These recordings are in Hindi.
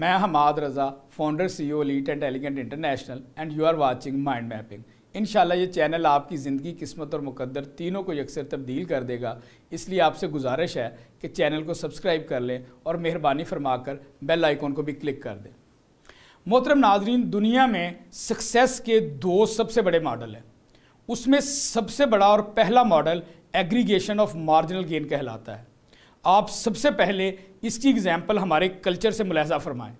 मैं Hamad Raza founder C O leet and elegant international and you are watching mind mapping in ये चैनल आपकी ज़िंदगी किस्मत और मुकद्दर तीनों को यकसर तब्दील कर देगा इसलिए आपसे गुजारिश है कि चैनल को सब्सक्राइब कर लें और मेहरबानी फरमाकर बेल आइकॉन को भी क्लिक कर दें मोहतरम नाजरीन दुनिया में सक्सेस के दो सबसे बड़े मॉडल हैं उसमें सबसे बड़ा और पहला model aggregation of marginal gain कहलाता है आप सबसे पहले इसकी एग्ज़ाम्पल हमारे कल्चर से मुलाजा फरमाएं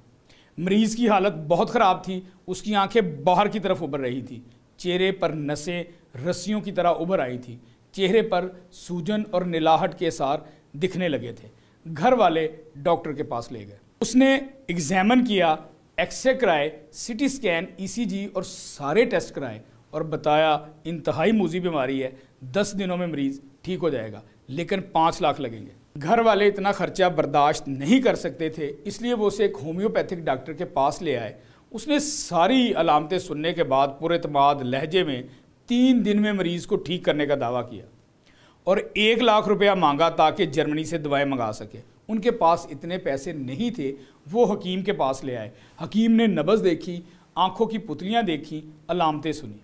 मरीज़ की हालत बहुत ख़राब थी उसकी आंखें बाहर की तरफ उभर रही थी चेहरे पर नसें रस्सियों की तरह उभर आई थी चेहरे पर सूजन और निलाहट के आसार दिखने लगे थे घर वाले डॉक्टर के पास ले गए उसने एग्जामिन किया एक्सरे कराए सिटी स्कैन ईसीजी और सारे टेस्ट कराए और बताया इंतहाई मूजी बीमारी है दस दिनों में मरीज़ ठीक हो जाएगा लेकिन पाँच लाख लगेंगे घर वाले इतना खर्चा बर्दाश्त नहीं कर सकते थे इसलिए वो उसे एक होम्योपैथिक डॉक्टर के पास ले आए उसने सारी अलामतें सुनने के बाद पुरतमाद लहजे में तीन दिन में मरीज़ को ठीक करने का दावा किया और एक लाख रुपया मांगा ताकि जर्मनी से दवाएं मंगा सके उनके पास इतने पैसे नहीं थे वो हकीम के पास ले आए हकीम ने नबज़ देखी आँखों की पुतलियाँ देखी अलामतें सुनी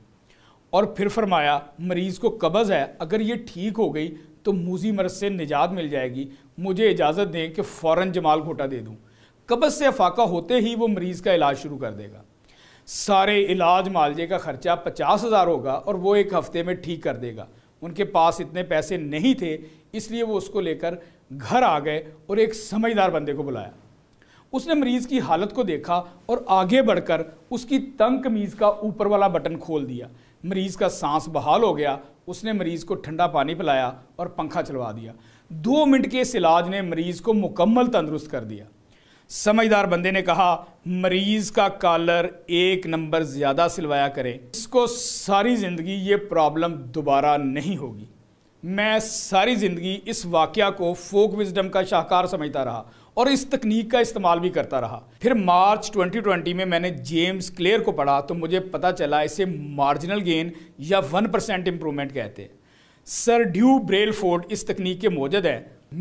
और फिर फरमाया मरीज़ को कब्ज़ है अगर ये ठीक हो गई तो मूजी मरज से निजात मिल जाएगी मुझे इजाज़त दें कि फ़ौर जमाल घोटा दे दूँ कब्ज़ से अफाका होते ही वो मरीज़ का इलाज शुरू कर देगा सारे इलाज मालजे का ख़र्चा पचास हज़ार होगा और वो एक हफ़्ते में ठीक कर देगा उनके पास इतने पैसे नहीं थे इसलिए वो उसको लेकर घर आ गए और एक समझदार बंदे को बुलाया उसने मरीज़ की हालत को देखा और आगे बढ़कर उसकी तंग कमीज़ का ऊपर वाला बटन खोल दिया मरीज़ का सांस बहाल हो गया उसने मरीज़ को ठंडा पानी पिलाया और पंखा चलवा दिया दो मिनट के इस इलाज ने मरीज़ को मुकम्मल तंदुरुस्त कर दिया समझदार बंदे ने कहा मरीज़ का कॉलर एक नंबर ज़्यादा सिलवाया करें इसको सारी ज़िंदगी ये प्रॉब्लम दोबारा नहीं होगी मैं सारी ज़िंदगी इस वाक़ को फोक विजडम का शाहकार समझता रहा और इस तकनीक का इस्तेमाल भी करता रहा फिर मार्च 2020 में मैंने जेम्स क्लेयर को पढ़ा तो मुझे पता चला इसे मार्जिनल गेन या वन परसेंट इम्प्रूवमेंट कहते हैं सर ड्यू ब्रेल फोर्ड इस तकनीक के मौजूद है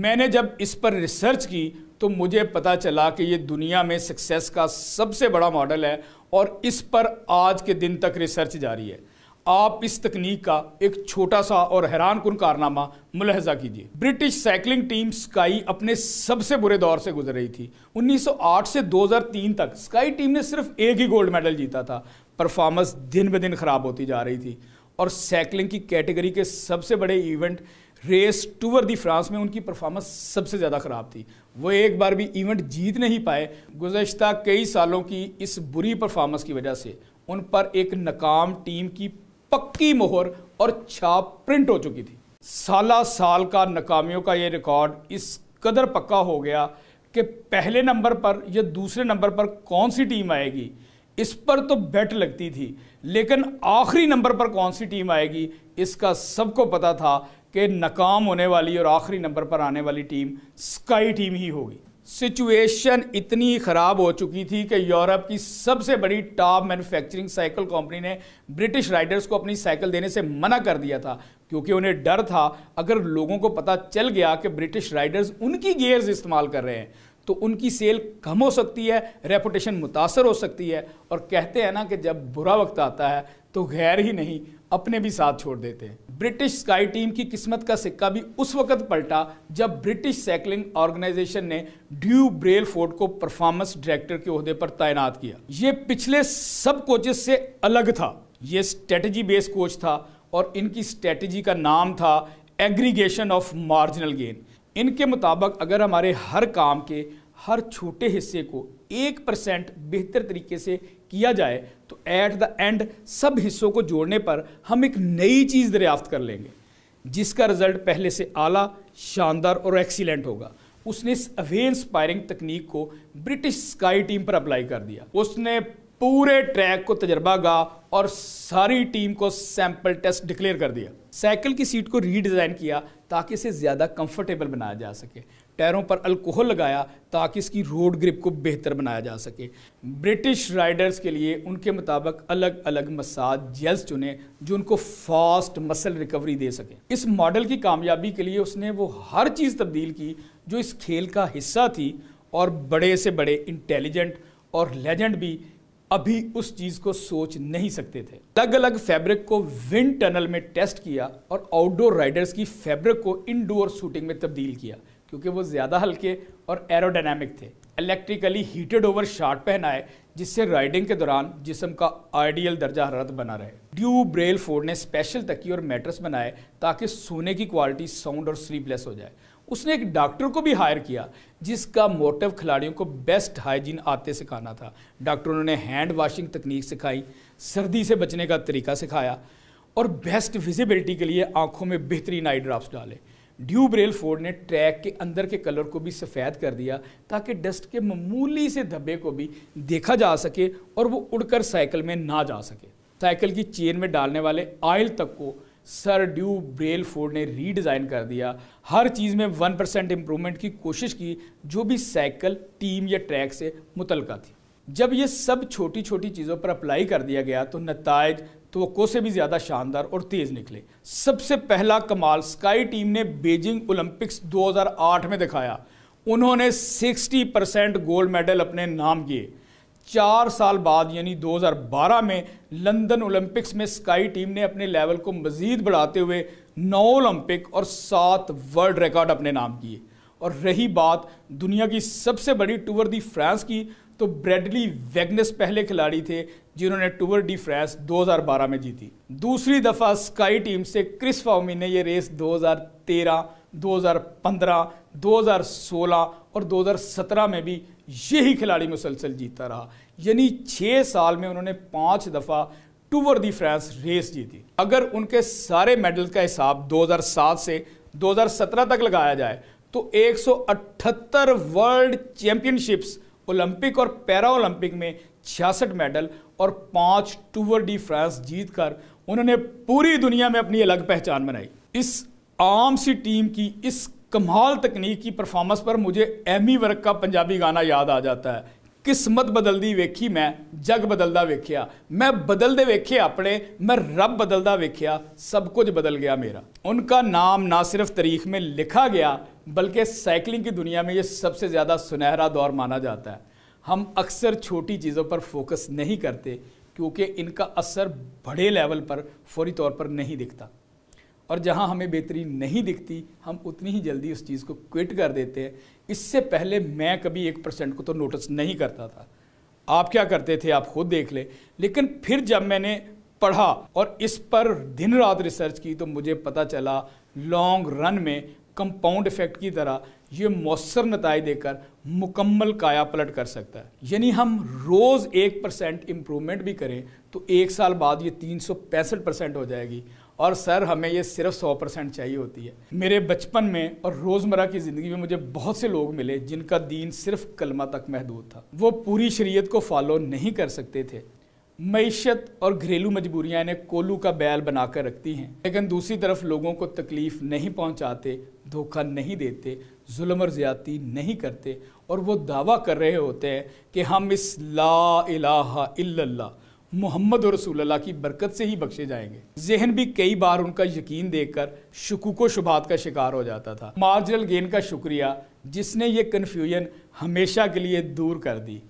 मैंने जब इस पर रिसर्च की तो मुझे पता चला कि ये दुनिया में सक्सेस का सबसे बड़ा मॉडल है और इस पर आज के दिन तक रिसर्च जारी है आप इस तकनीक का एक छोटा सा और हैरान कन कारनामा मुलहजा कीजिए ब्रिटिश साइकिलिंग टीम स्काई अपने सबसे बुरे दौर से गुजर रही थी 1908 से 2003 तक स्काई टीम ने सिर्फ एक ही गोल्ड मेडल जीता था परफॉर्मेंस दिन ब दिन खराब होती जा रही थी और साइकिलिंग की कैटेगरी के सबसे बड़े event race Tour de France में उनकी परफॉर्मेंस सबसे ज़्यादा ख़राब थी वो एक बार भी इवेंट जीत नहीं पाए गुजशत कई सालों की इस बुरी परफॉर्मेंस की वजह से उन पर एक नाकाम टीम की पक्की मोहर और छाप प्रिंट हो चुकी थी साला साल का नाकामियों का ये रिकॉर्ड इस कदर पक्का हो गया कि पहले नंबर पर या दूसरे नंबर पर कौन सी टीम आएगी इस पर तो बैट लगती थी लेकिन आखिरी नंबर पर कौन सी टीम आएगी इसका सबको पता था कि नाकाम होने वाली और आखिरी नंबर पर आने वाली टीम स्काई टीम ही होगी सिचुएशन इतनी ख़राब हो चुकी थी कि यूरोप की सबसे बड़ी टॉप मैन्युफैक्चरिंग साइकिल कंपनी ने ब्रिटिश राइडर्स को अपनी साइकिल देने से मना कर दिया था क्योंकि उन्हें डर था अगर लोगों को पता चल गया कि ब्रिटिश राइडर्स उनकी गेयर्स इस्तेमाल कर रहे हैं तो उनकी सेल कम हो सकती है रेपुटेशन मुतासर हो सकती है और कहते हैं ना कि जब बुरा वक्त आता है तो गैर ही नहीं अपने भी साथ छोड़ देते हैं ब्रिटिश स्काई टीम की किस्मत का सिक्का भी उस वक्त पलटा जब ब्रिटिश साइकिलिंग ऑर्गेनाइजेशन ने ड्यू ब्रेल फोर्ड को परफॉर्मेंस डायरेक्टर के ओहदे पर तैनात किया ये पिछले सब कोचेस से अलग था ये स्ट्रेटजी बेस्ड कोच था और इनकी स्ट्रेटजी का नाम था एग्रीगेशन ऑफ मार्जिनल गेन इनके मुताबिक अगर हमारे हर काम के हर छोटे हिस्से को एक परसेंट बेहतर तरीके से किया जाए तो ऐट द एंड सब हिस्सों को जोड़ने पर हम एक नई चीज़ दरियाफ्त कर लेंगे जिसका रिजल्ट पहले से आला शानदार और एक्सीलेंट होगा उसने इस अवे इंस्पायरिंग तकनीक को ब्रिटिश स्काई टीम पर अप्लाई कर दिया उसने पूरे ट्रैक को तजर्बा गा और सारी टीम को सैंपल टेस्ट डिक्लेयर कर दिया साइकिल की सीट को रीडिज़ाइन किया ताकि इसे ज़्यादा कंफर्टेबल बनाया जा सके टायरों पर अल्कोहल लगाया ताकि इसकी रोड ग्रिप को बेहतर बनाया जा सके ब्रिटिश राइडर्स के लिए उनके मुताबिक अलग अलग मसाज जेल्स चुने जो उनको फास्ट मसल रिकवरी दे सकें इस मॉडल की कामयाबी के लिए उसने वो हर चीज़ तब्दील की जो इस खेल का हिस्सा थी और बड़े से बड़े इंटेलिजेंट और लेजेंड भी अभी उस चीज़ को सोच नहीं सकते थे अलग अलग फैब्रिक को विंड टनल में टेस्ट किया और आउटडोर राइडर्स की फैब्रिक को इनडोर शूटिंग में तब्दील किया क्योंकि वो ज़्यादा हल्के और एरोडायनेमिक थे इलेक्ट्रिकली हीटेड ओवर शार्ट पहनाए जिससे राइडिंग के दौरान जिसम का आइडियल दर्जा हरत बना रहे ड्यू ब्रेल फोर्ड ने स्पेशल तकी और मेट्रस बनाए ताकि सोने की क्वालिटी साउंड और स्लीपलेस हो जाए उसने एक डॉक्टर को भी हायर किया जिसका मोटिव खिलाड़ियों को बेस्ट हाइजीन आते सिखाना था डॉक्टरों ने हैंड वाशिंग तकनीक सिखाई सर्दी से बचने का तरीका सिखाया और बेस्ट विजिबिलिटी के लिए आंखों में बेहतरीन आई ड्राफ्ट डाले ड्यू ब्रेल फोर्ड ने ट्रैक के अंदर के कलर को भी सफ़ेद कर दिया ताकि डस्ट के ममूली से धब्बे को भी देखा जा सके और वो उड़कर साइकिल में ना जा सके साइकिल की चेन में डालने वाले आयल तक को सर ड्यू ब्रेल फोर्ड ने रीडिज़ाइन कर दिया हर चीज़ में वन परसेंट इम्प्रूवमेंट की कोशिश की जो भी साइकिल टीम या ट्रैक से मुतलका थी जब ये सब छोटी छोटी चीज़ों पर अप्लाई कर दिया गया तो नतज तो से भी ज़्यादा शानदार और तेज़ निकले सबसे पहला कमाल स्काई टीम ने बीजिंग ओलंपिक्स 2008 में दिखाया उन्होंने 60 परसेंट गोल्ड मेडल अपने नाम किए चार साल बाद यानी 2012 में लंदन ओलंपिक्स में स्काई टीम ने अपने लेवल को मज़ीद बढ़ाते हुए नौ ओलंपिक और सात वर्ल्ड रिकॉर्ड अपने नाम किए और रही बात दुनिया की सबसे बड़ी टूर दी फ्रांस की तो ब्रेडली वेगनेस पहले खिलाड़ी थे जिन्होंने टूवर डी फ्रेस 2012 में जीती दूसरी दफ़ा स्काई टीम से क्रिस फाउमी ने ये रेस 2013, 2015, 2016 और 2017 में भी यही खिलाड़ी मुसलसल जीतता रहा यानी छः साल में उन्होंने पाँच दफ़ा टूवर दी फ्रांस रेस जीती अगर उनके सारे मेडल का हिसाब 2007 से 2017 तक लगाया जाए तो 178 वर्ल्ड चैम्पियनशिप्स ओलंपिक और पैरा ओलंपिक में छियासठ मेडल और पाँच टूवर डी फ्रांस जीतकर उन्होंने पूरी दुनिया में अपनी अलग पहचान बनाई इस आम सी टीम की इस कमाल तकनीक की परफॉर्मेंस पर मुझे एमी वर्क का पंजाबी गाना याद आ जाता है किस्मत बदलती वेखी मैं जग बदलता वेख्या मैं बदलते वेखे अपने मैं रब बदलता वेख्या सब कुछ बदल गया मेरा उनका नाम ना सिर्फ तारीख में लिखा गया बल्कि साइकिलिंग की दुनिया में ये सबसे ज़्यादा सुनहरा दौर माना जाता है हम अक्सर छोटी चीज़ों पर फोकस नहीं करते क्योंकि इनका असर बड़े लेवल पर फौरी तौर पर नहीं दिखता और जहां हमें बेहतरी नहीं दिखती हम उतनी ही जल्दी उस चीज़ को क्विट कर देते हैं इससे पहले मैं कभी एक परसेंट को तो नोटिस नहीं करता था आप क्या करते थे आप खुद देख ले लेकिन फिर जब मैंने पढ़ा और इस पर दिन रात रिसर्च की तो मुझे पता चला लॉन्ग रन में कंपाउंड इफेक्ट की तरह ये मौसर नतज देकर मुकम्मल काया पलट कर सकता है यानी हम रोज़ एक परसेंट इम्प्रूवमेंट भी करें तो एक साल बाद ये तीन सौ पैंसठ परसेंट हो जाएगी और सर हमें ये सिर्फ सौ परसेंट चाहिए होती है मेरे बचपन में और रोज़मर्रा की ज़िंदगी में मुझे बहुत से लोग मिले जिनका दीन सिर्फ कलमा तक महदूद था वो पूरी शरीयत को फॉलो नहीं कर सकते थे मीशत और घरेलू मजबूरियाँ इन्हें कोलू का बैल बनाकर रखती हैं लेकिन दूसरी तरफ लोगों को तकलीफ़ नहीं पहुँचाते धोखा नहीं देते जुल्म और ज़्यादती नहीं करते और वो दावा कर रहे होते हैं कि हम इस ला इलाहा इल्लल्लाह मोहम्मद और रसूल की बरकत से ही बख्शे जाएंगे जहन भी कई बार उनका यकीन देखकर शकूक व शुबात का शिकार हो जाता था मार्जल गेन का शुक्रिया जिसने ये कन्फ्यूजन हमेशा के लिए दूर कर दी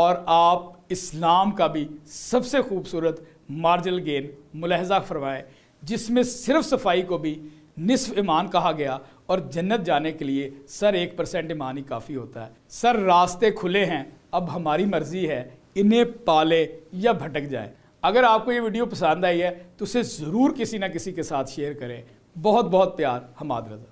और आप इस्लाम का भी सबसे खूबसूरत मार्जल गेन मुलहजा फरमाएँ जिसमें सिर्फ सफाई को भी निसफ ईमान कहा गया और जन्नत जाने के लिए सर एक परसेंट ईमान ही काफ़ी होता है सर रास्ते खुले हैं अब हमारी मर्ज़ी है इन्हें पाले या भटक जाए अगर आपको ये वीडियो पसंद आई है तो उसे ज़रूर किसी ना किसी के साथ शेयर करें बहुत बहुत प्यार हम आदरत